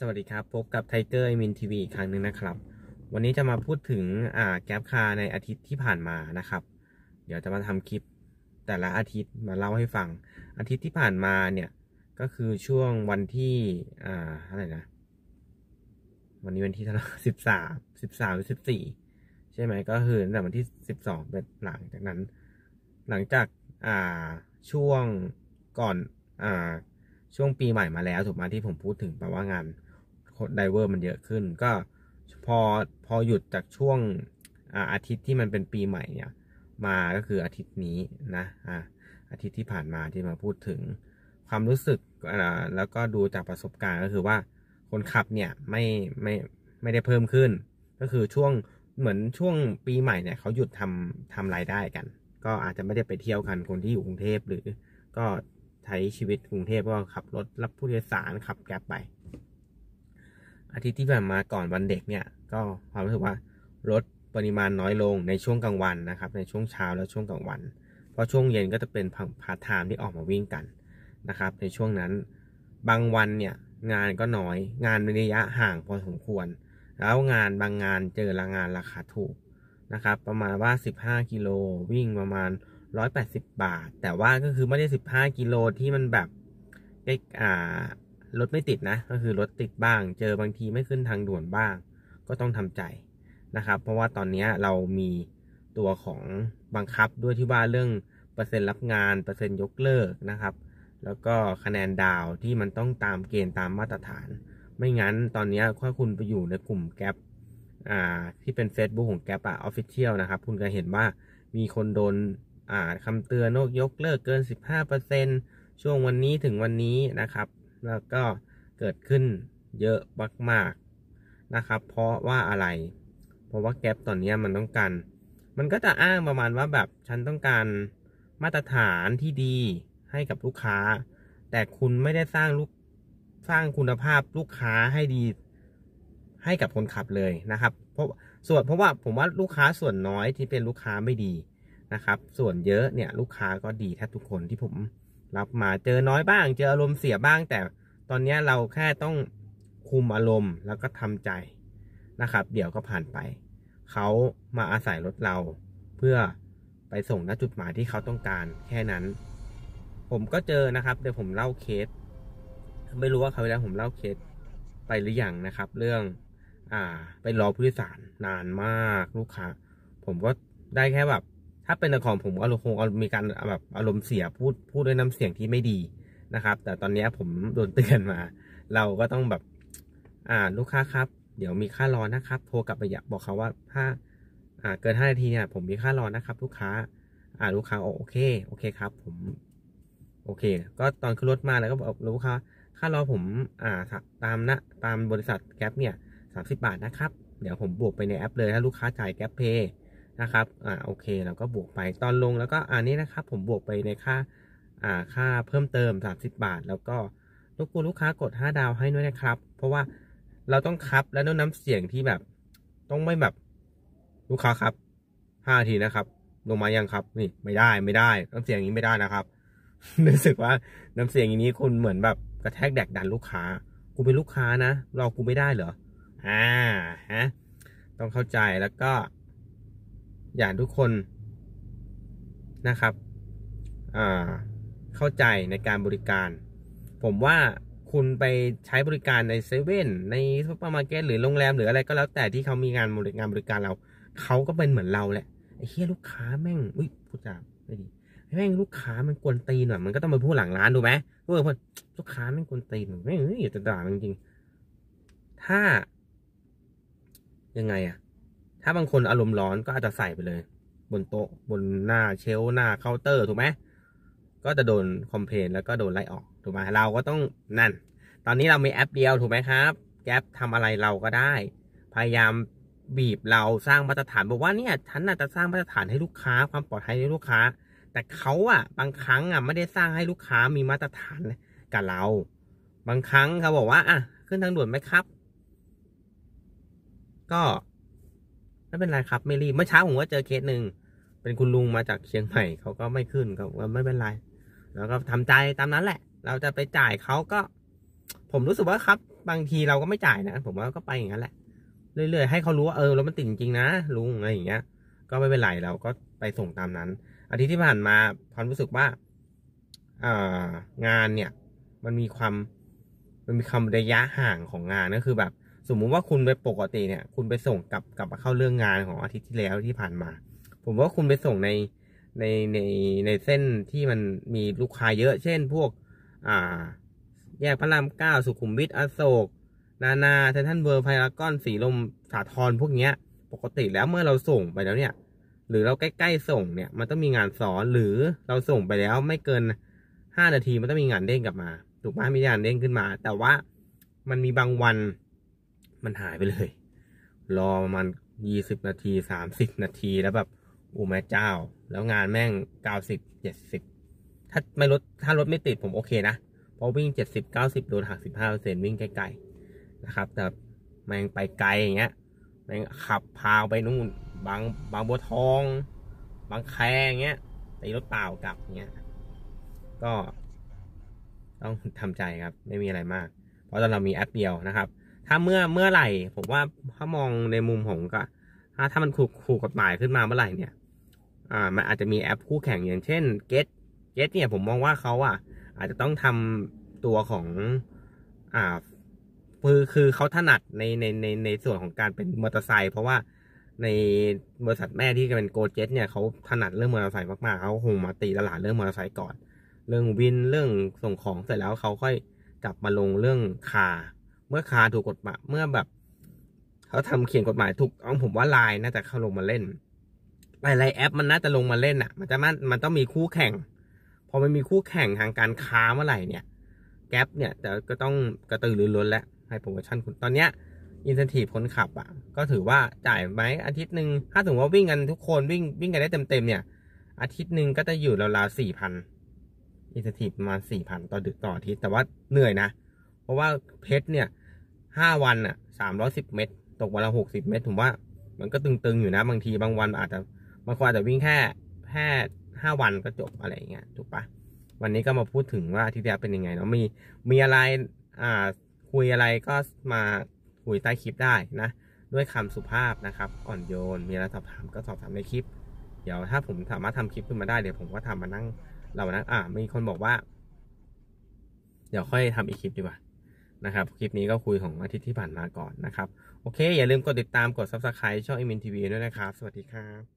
สวัสดีครับพบกับไทเกอร์มินทีวีอีกครั้งหนึ่งนะครับ วันนี้จะมาพูดถึงอ่า แกลบคาในอาทิตย์ที่ผ่านมานะครับ เดี๋ยวจะมาทำคลิป แต่ละอาทิตย์มาเล่าให้ฟัง อาทิตย์ที่ผ่านมาเนี่ยก็คือช่วงวันที่อ่าอะไรนะ วันนี้วันที่เท่าไหร่สิบสามสิบสามหรือสิบสี่ใช่ไหมก็คือตั้งแต่วันที่สิบสองเป็นหลังจากนั้น หลังจากอ่าช่วงก่อนอ่าช่วงปีใหม่มาแล้วถูกไหมที่ผมพูดถึงแปลว่างานไดเวอร์มันเยอะขึ้น ก็พอพอหยุดจากช่วงอาทิตย์ที่มันเป็นปีใหม่เนี่ยมาก็คืออาทิตย์นี้นะอาาทิตย์ที่ผ่านมาที่มาพูดถึงความรู้สึก แล้วก็ดูจากประสบการณ์ก็คือว่าคนขับเนี่ยไม่ไม่ไม่ได้เพิ่มขึ้น ก็คือช่วงเหมือนช่วงปีใหม่เนี่ยเขาหยุดทำทำรายได้กัน ก็อาจจะไม่ได้ไปเที่ยวกันคนที่อยู่กรุงเทพหรือก็ใช้ชีวิตกรุงเทพก็ขับรถรับผู้โดยสารขับแก๊บไปอาทิตย์ที่ผ่านมาก่อนวันเด็กเนี่ยก็ความรู้สึกว่ารถปริมาณน้อยลงในช่วงกลางวันนะครับ ในช่วงเช้าและช่วงกลางวัน เพราะช่วงเย็นก็จะเป็นพาร์ทไทม์ที่ออกมาวิ่งกันนะครับในช่วงนั้นบางวันเนี่ยงานก็น้อยงานระยะห่างพอสมควร แล้วงานบางงานเจอละงานราคาถูกนะครับ ประมาณว่า 15กิโลวิ่งประมาณร้อยแปดสิบบาท แต่ว่าก็คือไม่ได้สิบห้ากิโลที่มันแบบเล็กอ่ารถ ไม่ติด นะก็คือ รถ ติดบ้าง เจอบางทีไม่ขึ้นทางด่วนบ้าง ก็ต้องทำใจนะครับ เพราะว่าตอนนี้เรามีตัวของบังคับด้วยที่ ว่า เรื่อง เปอร์เซ็นต์รับงาน เปอร์เซ็นต์ยกเลิกนะครับ แล้วก็คะแนนดาวที่มันต้องตามเกณฑ์ตามมาตรฐาน ไม่งั้นตอนนี้ถ้าคุณไปอยู่ในกลุ่มแกลบที่เป็น Facebook ของแกลบอะออฟฟิเชียลนะครับ คุณจะเห็นว่ามีคนโดนค่าคำเตือนโนกยกเลิกเกิน 15%ช่วงวันนี้ถึงวันนี้นะครับ แล้วก็เกิดขึ้นเยอะมากๆนะครับ เพราะว่าอะไรเพราะว่าแก๊ปตอนนี้มันต้องการมันก็จะอ้างประมาณว่าแบบฉันต้องการมาตรฐานที่ดีให้กับลูกค้า แต่คุณไม่ได้สร้างลูกสร้างคุณภาพลูกค้าให้ดี ให้กับคนขับเลยนะครับเพราะส่วนเพราะว่าผมว่าลูกค้าส่วนน้อยที่เป็นลูกค้าไม่ดีนะครับส่วนเยอะเนี่ยลูกค้าก็ดีแทบทุกคนที่ผมรับมาเจอน้อยบ้าง เจออารมณ์เสียบ้าง แต่ตอนนี้เราแค่ต้องคุมอารมณ์แล้วก็ทำใจนะครับ เดี๋ยวก็ผ่านไปเขามาอาศัยรถเราเพื่อไปส่งณจุดหมายที่เขาต้องการ แค่นั้น ผมก็เจอนะครับเดี๋ยวผมเล่าเคสไม่รู้ว่าเขาแล้วผมเล่าเคสไปหรืออยังนะครับ เรื่องอ่า ไปรอผู้โดยสารนานมากลูกค้า ผมก็ได้แค่แบบถ้าเป็นละครผมก็รมณคงมีการแบบอารมณ์เสียพูดพูดด้วยน้ำเสียงที่ไม่ดีนะครับ แต่ตอนนี้ผมโดนเตือนมา เราก็ต้องแบบ อ่าลูกค้าครับ เดี๋ยวมีค่ารอนะครับ โทรกลับไปบอกเขาว่าถ้าอ่าเกินห้านาทีเนี่ยผมมีค่ารอนะครับลูกค้า อ่าลูกค้าโอเคโอเคครับ ผมโอเค ก็ตอนขึ้นรถมาแล้วก็บอกลูกค้าค่ารอผมอ่าตามนะตามบริษัทแก๊ปเนี่ยสามสิบาทนะครับ เดี๋ยวผมบวกไปในแอปเลยถ้าลูกค้าจ่ายแก๊ปเพย์นะครับ อ่า โอเคเราก็บวกไปตอนลงแล้วก็อันนี้นะครับ ผมบวกไปในค่า อ่า ค่าเพิ่มเติม30บาท แล้วก็ลูกคุณลูกค้ากด5ดาวให้ด้วยนะครับ เพราะว่าเราต้องคับ และน้น้ำเสียงที่แบบ ต้องไม่แบบ ลูกค้าครับ5นาทีนะครับ ลงมายังครับ นี่ ไม่ได้ ไม่ได้น้งเสียงอย่างนี้ไม่ได้นะครับ รู้สึกว่า น้ำเสียงอย่างนี้คุณเหมือนแบบ กระแทกแดกดันลูกค้ากูเป็นลูกค้านะ รอกูไม่ได้เหรอ อ่า ฮะ ต้องเข้าใจ แล้วก็อยากทุกคนนะครับเข้าใจในการบริการ ผมว่าคุณไปใช้บริการในเซเว่นในซูเปอร์มาร์เก็ตหรือโรงแรมหรืออะไรก็แล้ว แต่ที่เขามีงานบริการบริการเรา เขาก็เป็นเหมือนเราแหละไอ้เฮียลูกค้าแม่งอุ้ยพูดจาไม่ดีแม่งลูกค้ามันกวนตีหน่อย มันก็ต้องมาพูดหลังร้านดูไหมพูดพื่อนลูกค้าแม่งกวนตีหน่อยแม่งอยากจะด่าจริงๆถ้ายังไงอะถ้าบางคนอารมณ์ร้อนก็อาจจะใส่ไปเลย บนโต๊ะ บนหน้าเชลหน้าเคาน์เตอร์ถูกไหมก็จะโดนคอมเพลนแล้วก็โดนไล่ออก ถูกไหมเราก็ต้องนั่น ตอนนี้เรามีแอปเดียวถูกไหมครับแอปทำอะไรเราก็ได้ พยายามบีบเราสร้างมาตรฐาน บอกว่าเนี่ยฉันน่าจจะสร้างมาตรฐานให้ลูกค้า ความปลอดภัยให้ลูกค้า แต่เขาอะบางครั้งอะไม่ได้สร้างให้ลูกค้ามีมาตรฐานกับเรา บางครั้งเขาบอกว่า อ่ะ ขึ้นทางด่วนไหมครับ ก็ไม่เป็นไรครับไม่รีบเมื่อเช้าผมก็เจอเคสหนึ่งเป็นคุณลุงมาจากเชียงใหม่เขาก็ไม่ขึ้นก็ไม่เป็นไร แล้วก็ทำใจตามนั้นแหละเราจะไปจ่ายเขาก็ ผมรู้สึกว่าครับบางทีเราก็ไม่จ่ายนะผมว่าก็ไปอย่างนั้นแหละ เรื่อยๆ ให้เขารู้ว่าเออรถมันติดจริงนะลุงอะไรอย่างเงี้ย ก็ไม่เป็นไร เราก็ไปส่งตามนั้นอาทิตย์ที่ผ่านมาพอนรู้สึกว่าอางานเนี่ย มันมีความ มันมีความระยะห่างของงานก็คือแบบสมมุติว่าคุณไปปกติเนี่ย คุณไปส่งกลับกลับมาเข้าเรื่องงานของอาทิตย์ที่แล้วที่ผ่านมา ผมว่าคุณไปส่งในในในในเส้นที่มันมีลูกค้าเยอะ เช่น พวกอ่า แยกพระรามเก้าสุขุมวิทอโศก นานาเซนทันเวอร์ไพลากอนสีลมสาทรพวกเนี้ย ปกติแล้วเมื่อเราส่งไปแล้วเนี่ย หรือเราใกล้ๆส่งเนี่ยมันต้องมีงานสอนหรือเราส่งไปแล้วไม่เกินห้านาทีมันต้องมีงานเด้งกลับมา ถูกไหมมีงานเด้งขึ้นมาแต่ว่ามันมีบางวันมันหายไปเลย รอประมาณยี่สิบนาทีสามสิบนาที แล้วแบบอูแม่เจ้า แล้วงานแม่งเก้าสิบเจ็ดสิบถ้าไม่รถถ้ารถไม่ติด ผมโอเคนะ เพราะวิ่งเจ็ดสิบเก้าสิบโดนหักสิบห้าเปอร์เซ็นวิ่งไกลๆนะครับ แต่แม่งไปไกลอย่างเงี้ยแม่งขับพาวไปนู่นบางบางบัวทอง บางแคอย่างเงี้ยตีรถเปล่ากลับเงี้ยก็ต้องทำใจครับ ไม่มีอะไรมาก เพราะตอนเรามีแอปเดียวนะครับถ้าเมื่อเมื่อ ไหร่ผมว่าถ้ามองในมุมของก็ถ้าถ้ามันขู่ขู่กฎหมายขึ้นมาเมื่อไหร่เนี่ย อ่า มันอาจจะมีแอปคู่แข่งอย่างเช่นเกตเกตเนี่ยผมมองว่าเขาอ่ะ อาจจะต้องทำตัวของอ่าคือคือเขาถนัดในในในในส่วนของการเป็นมอเตอร์ไซค์เพราะว่าในบริษัทแม่ที่เป็นโกเจ็ตเนี่ยเขาถนัดเรื่องมอเตอร์ไซค์มาก ๆเขาคงมาตีตลาดเรื่องมอเตอร์ไซค์ก่อน เรื่องวินเรื่องส่งของเสร็จแล้วเขาค่อยกลับมาลงเรื่องคาร์เมื่อคาถูกกฎหมายเมื่อแบบเขาทำเขียนกฎหมายถูกอ้องผมว่าไลน์น่าจะเข้าลงมาเล่นหลายแอปมันน่าจะลงมาเล่นอ่ะมันจะมันมันต้องมีคู่แข่ง พอมันมีคู่แข่งทางการค้าเมื่อไหร่เนี่ยแก๊ปเนี่ยจะก็ต้องกระตือรือร้นแล้วให้โปรโมชั่นคุณ ตอนเนี้ยอินสันทีฟคนขับอ่ะก็ถือว่าจ่ายไหมอาทิตย์หนึ่งถ้าถึงว่าวิ่งกันทุกคนวิ่งวิ่งกันได้เต็มเต็มเนี่ย อาทิตย์หนึ่งก็จะอยู่ราวๆสี่พันอินสันประมาสี่พันต่อดึกต่ออาทิตย์แต่ว่าเหนื่อยนะเพราะว่าเพชรเนี่ยห้าวันอ่ะสามร้อยสิบเมตร ตกวันละหกสิบเมตร ผมว่า มันก็ตึงๆอยู่นะบางทีบางวันอาจจะบางคนอาจจะวิ่งแค่แค่ห้าวันก็จบอะไรอย่างเงี้ยถูกปะวันนี้ก็มาพูดถึงว่าที่แี้วเป็นยังไงเนาะมีมีอะไร อ่าคุยอะไรก็มาคุยใต้คลิปได้นะ ด้วยคำสุภาพนะครับ อ่อนโยนมีอะไรสอบถามก็สอบถามในคลิป เดี๋ยวถ้าผมสามารถทำคลิปขึ้นมาได้เดี๋ยวผมก็ทำมานั่งเรานะอ่า มีคนบอกว่า เดี๋ยวค่อยทำอีกคลิปดีกว่านะครับ คลิปนี้ก็คุยของอาทิตย์ที่ผ่านมาก่อนนะครับ โอเค อย่าลืมกดติดตามกด subscribe ช่อง m อีวีด้วยนะครับ สวัสดีครับ